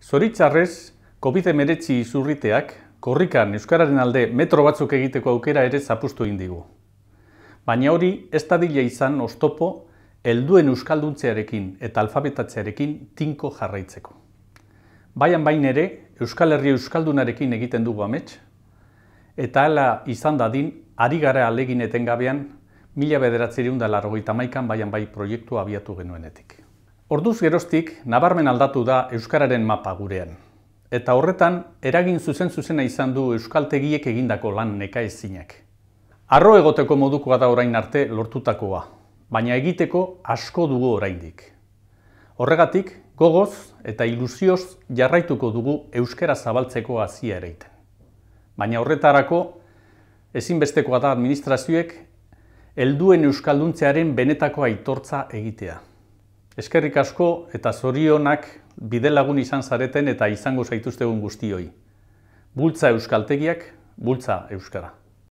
Zoritzarrez, COVID-19 izurriteak, korrikan Euskararen alde metro batzuk egiteko aukera ere zapustu indigu. Baina hori, ez izan ostopo, helduen euskalduntzearekin eta alfabetatzearekin tinko jarraitzeko. Baian bain ere, Euskal Herria Euskaldunarekin egiten dugu amets, eta hala izan dadin, ari gara alegin etengabean, mila bederatzeriun da largoita maikan baian bai proiektu abiatu genuenetik. Orduz geroztik, nabarmen aldatu da Euskararen mapa gurean. Eta horretan, eragin zuzen-zuzena izan du Euskaltegiek egindako lan neka ezinak. Arro egoteko modukoa da orain arte lortutakoa, baina egiteko asko dugu oraindik. Horregatik, gogoz eta ilusioz jarraituko dugu Euskara zabaltzeko azia iten. Baina horretarako, ezinbestekoa da administrazioek, helduen Euskalduntzearen benetako aitortza egitea. Eskerrik asko eta zorionak bide lagun izan zareten eta izango zaituztegun guztioi. Bultza Euskaltegiak, Bultza Euskara.